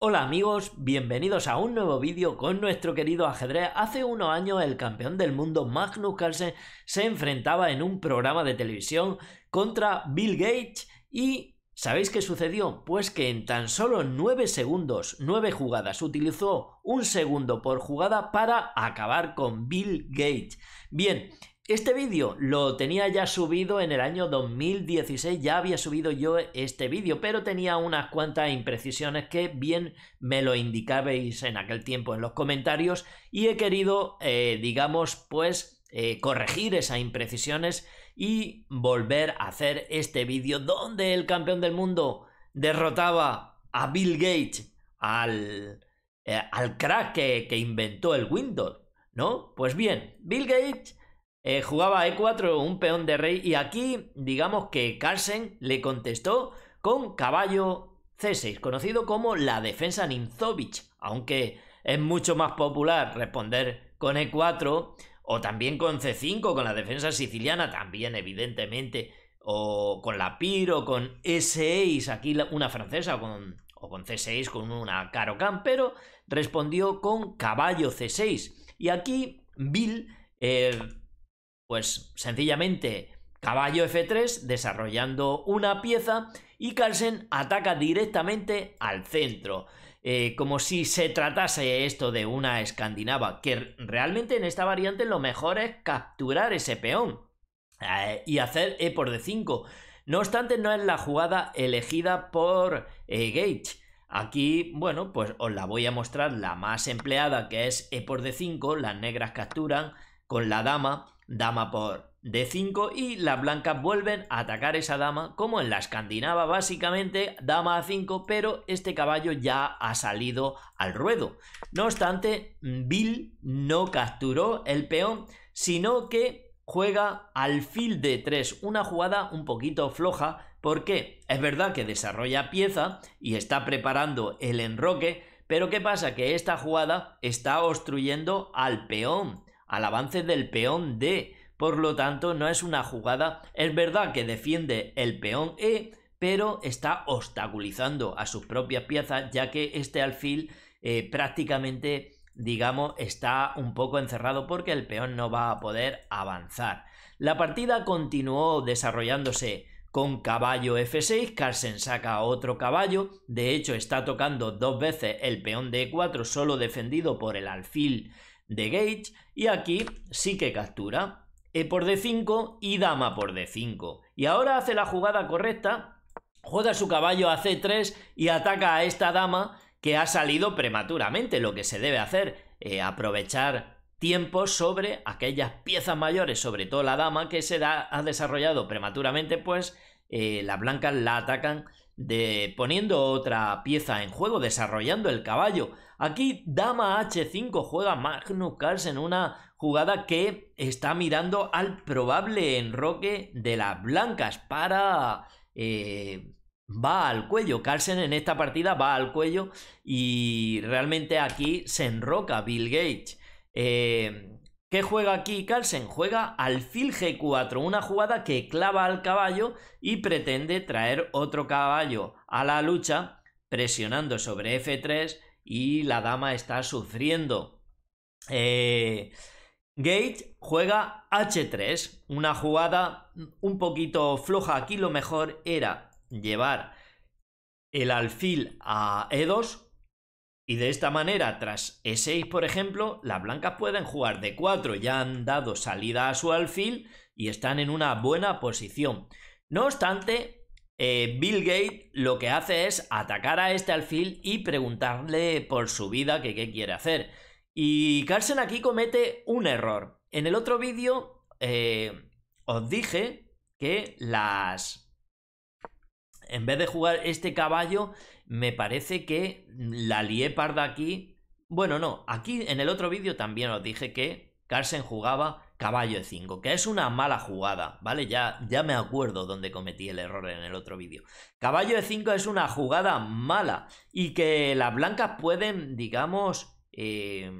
Hola amigos, bienvenidos a un nuevo vídeo con nuestro querido ajedrez. Hace unos años el campeón del mundo Magnus Carlsen se enfrentaba en un programa de televisión contra Bill Gates y ¿Sabéis qué sucedió? Pues que en tan solo 9 segundos, 9 jugadas, utilizó un segundo por jugada para acabar con Bill Gates. Bien, este vídeo lo tenía ya subido en el año 2016, ya había subido yo este vídeo, pero tenía unas cuantas imprecisiones que bien me lo indicabais en aquel tiempo en los comentarios y he querido, eh, digamos, pues eh, corregir esas imprecisiones y volver a hacer este vídeo donde el campeón del mundo derrotaba a Bill Gates, al, eh, al crack que, que inventó el Windows, ¿no? Pues bien, Bill Gates eh, jugaba E4, un peón de rey, y aquí digamos que Carlsen le contestó con caballo C6, conocido como la defensa Ninzovich, aunque es mucho más popular responder con E4 o también con C5, con la defensa siciliana, también evidentemente, o con la o con E6, aquí una francesa, o con, o con C6, con una Carocan, pero respondió con caballo C6. Y aquí Bill... Eh, pues sencillamente caballo F3 desarrollando una pieza y Carlsen ataca directamente al centro. Eh, como si se tratase esto de una escandinava, que realmente en esta variante lo mejor es capturar ese peón eh, y hacer E por D5. No obstante, no es la jugada elegida por eh, Gage. Aquí, bueno, pues os la voy a mostrar la más empleada, que es E por D5, las negras capturan con la dama dama por d5 y las blancas vuelven a atacar esa dama como en la escandinava básicamente dama a 5 pero este caballo ya ha salido al ruedo no obstante Bill no capturó el peón sino que juega al alfil de 3 una jugada un poquito floja porque es verdad que desarrolla pieza y está preparando el enroque pero qué pasa que esta jugada está obstruyendo al peón al avance del peón D. Por lo tanto, no es una jugada. Es verdad que defiende el peón E, pero está obstaculizando a sus propias piezas, ya que este alfil eh, prácticamente, digamos, está un poco encerrado porque el peón no va a poder avanzar. La partida continuó desarrollándose con caballo F6, Carlsen saca otro caballo, de hecho está tocando dos veces el peón D4 solo defendido por el alfil de Gage y aquí sí que captura. E por D5 y dama por D5. Y ahora hace la jugada correcta, juega su caballo a C3 y ataca a esta dama que ha salido prematuramente. Lo que se debe hacer, eh, aprovechar tiempo sobre aquellas piezas mayores, sobre todo la dama que se ha desarrollado prematuramente, pues eh, las blancas la atacan de poniendo otra pieza en juego, desarrollando el caballo. Aquí dama h5 juega Magnus Carlsen, una jugada que está mirando al probable enroque de las blancas para... Eh, va al cuello, Carlsen en esta partida va al cuello y realmente aquí se enroca Bill Gates. Eh, ¿Qué juega aquí Carlsen? Juega alfil G4, una jugada que clava al caballo y pretende traer otro caballo a la lucha presionando sobre F3 y la dama está sufriendo. Eh, Gate juega H3, una jugada un poquito floja. Aquí lo mejor era llevar el alfil a E2 y de esta manera, tras E6, por ejemplo, las blancas pueden jugar de 4 ya han dado salida a su alfil y están en una buena posición. No obstante, eh, Bill Gates lo que hace es atacar a este alfil y preguntarle por su vida que qué quiere hacer. Y Carlsen aquí comete un error. En el otro vídeo eh, os dije que las en vez de jugar este caballo, me parece que la lié aquí. Bueno, no, aquí en el otro vídeo también os dije que Carsen jugaba caballo de 5 que es una mala jugada, ¿vale? Ya, ya me acuerdo donde cometí el error en el otro vídeo. Caballo de 5 es una jugada mala y que las blancas pueden, digamos, eh,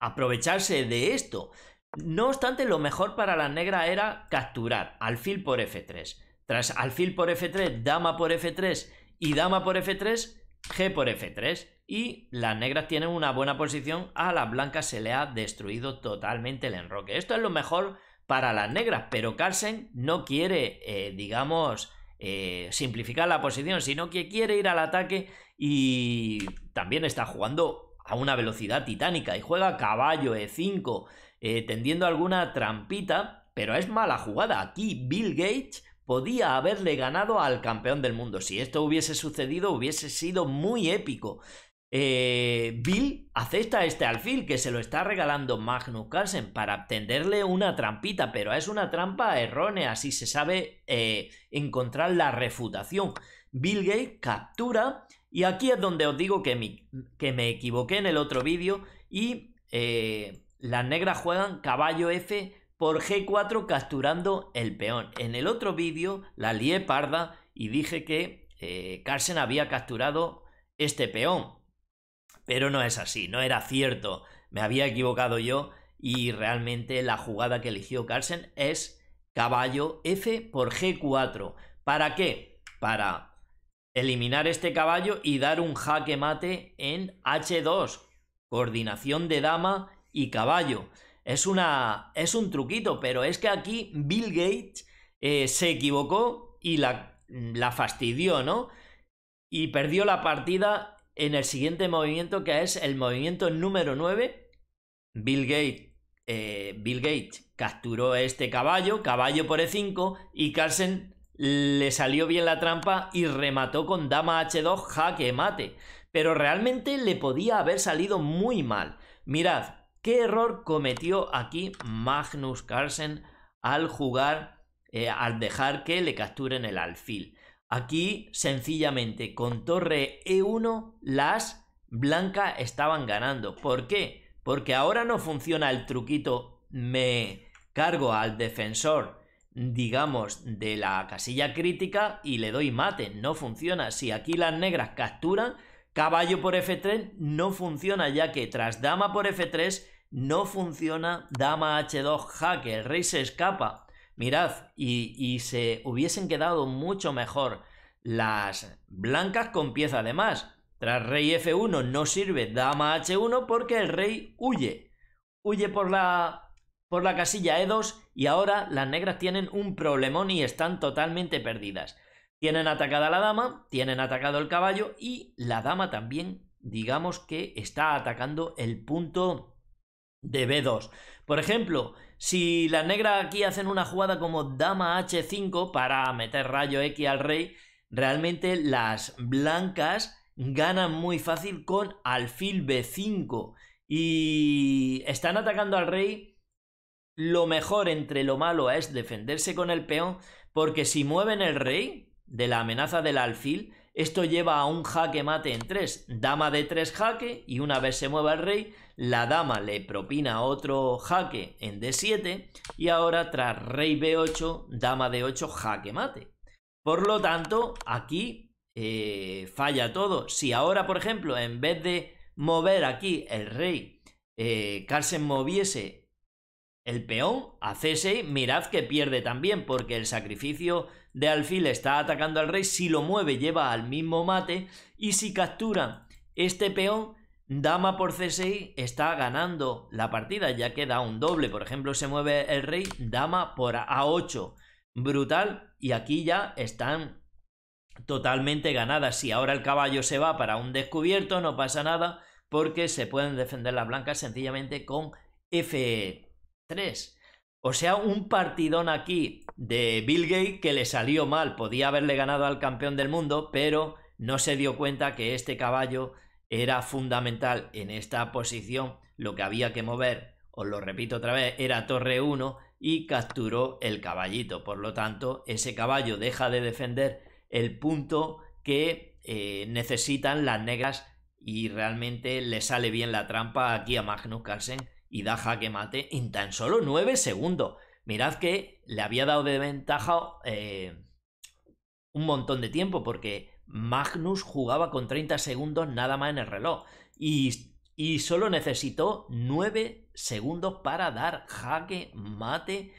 aprovecharse de esto. No obstante, lo mejor para la negra era capturar alfil por F3. Tras alfil por F3, dama por F3 y dama por F3, G por F3. Y las negras tienen una buena posición, a las blancas se le ha destruido totalmente el enroque. Esto es lo mejor para las negras, pero Carlsen no quiere, eh, digamos, eh, simplificar la posición, sino que quiere ir al ataque y también está jugando a una velocidad titánica y juega caballo E5, eh, tendiendo alguna trampita, pero es mala jugada. Aquí Bill Gates podía haberle ganado al campeón del mundo. Si esto hubiese sucedido, hubiese sido muy épico. Eh, Bill acepta este alfil que se lo está regalando Magnus Carlsen para tenderle una trampita, pero es una trampa errónea así se sabe eh, encontrar la refutación. Bill Gates captura y aquí es donde os digo que, que me equivoqué en el otro vídeo y las negras juegan caballo F por G4 capturando el peón. En el otro vídeo la lié parda y dije que eh, había capturado este peón. Pero no es así, no era cierto. Me había equivocado yo y realmente la jugada que eligió Carlsen es caballo F por G4. ¿Para qué? Para eliminar este caballo y dar un jaque mate en H2. Coordinación de dama y caballo. Es, una, es un truquito, pero es que aquí Bill Gates eh, se equivocó y la, la fastidió, ¿no? Y perdió la partida en el siguiente movimiento, que es el movimiento número 9. Bill Gates, eh, Bill Gates capturó este caballo, caballo por E5, y Carlsen le salió bien la trampa y remató con dama H2 jaque mate. Pero realmente le podía haber salido muy mal. Mirad, ¿Qué error cometió aquí Magnus Carlsen al jugar, eh, al dejar que le capturen el alfil? Aquí, sencillamente, con torre E1, las blancas estaban ganando. ¿Por qué? Porque ahora no funciona el truquito me cargo al defensor, digamos, de la casilla crítica y le doy mate. No funciona. Si aquí las negras capturan, caballo por F3 no funciona, ya que tras dama por F3 no funciona dama h2 jaque, el rey se escapa. Mirad, y, se hubiesen quedado mucho mejor las blancas con pieza de más. Tras rey f1 no sirve dama h1 porque el rey huye. Huye por la, por la casilla e2 y ahora las negras tienen un problemón y están totalmente perdidas. Tienen atacada la dama, tienen atacado el caballo y la dama también, digamos que está atacando el punto de B2. Por ejemplo, si las negras aquí hacen una jugada como dama H5 para meter rayo X al rey, realmente las blancas ganan muy fácil con alfil B5 y están atacando al rey. Lo mejor entre lo malo es defenderse con el peón, porque si mueven el rey de la amenaza del alfil, esto lleva a un jaque mate en 3, dama de 3 jaque y una vez se mueva el rey, la dama le propina otro jaque en d7 y ahora tras rey b8, dama de 8 jaque mate. Por lo tanto, aquí eh, falla todo. Si ahora, por ejemplo, en vez de mover aquí el rey, eh, Carlsen moviese el peón a C6, mirad que pierde también, porque el sacrificio de alfil está atacando al rey, si lo mueve lleva al mismo mate, y si captura este peón, dama por C6 está ganando la partida, ya que da un doble, por ejemplo se mueve el rey, dama por A8, brutal, y aquí ya están totalmente ganadas, si ahora el caballo se va para un descubierto no pasa nada, porque se pueden defender las blancas sencillamente con F e e. 3. O sea, un partidón aquí de Bill Gates que le salió mal. Podía haberle ganado al campeón del mundo, pero no se dio cuenta que este caballo era fundamental en esta posición. Lo que había que mover, os lo repito otra vez, era torre 1 y capturó el caballito. Por lo tanto, ese caballo deja de defender el punto que eh, necesitan las negras y realmente le sale bien la trampa aquí a Magnus Carlsen y da jaque mate en tan solo 9 segundos. Mirad que le había dado de ventaja eh, un montón de tiempo porque Magnus jugaba con 30 segundos nada más en el reloj y, y solo necesitó 9 segundos para dar jaque mate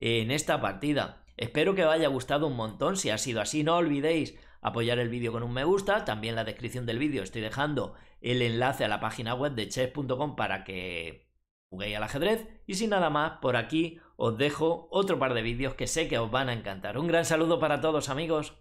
en esta partida. Espero que os haya gustado un montón, si ha sido así no olvidéis apoyar el vídeo con un me gusta, también en la descripción del vídeo estoy dejando el enlace a la página web de chess.com para que Jugué al ajedrez y sin nada más, por aquí os dejo otro par de vídeos que sé que os van a encantar. Un gran saludo para todos amigos.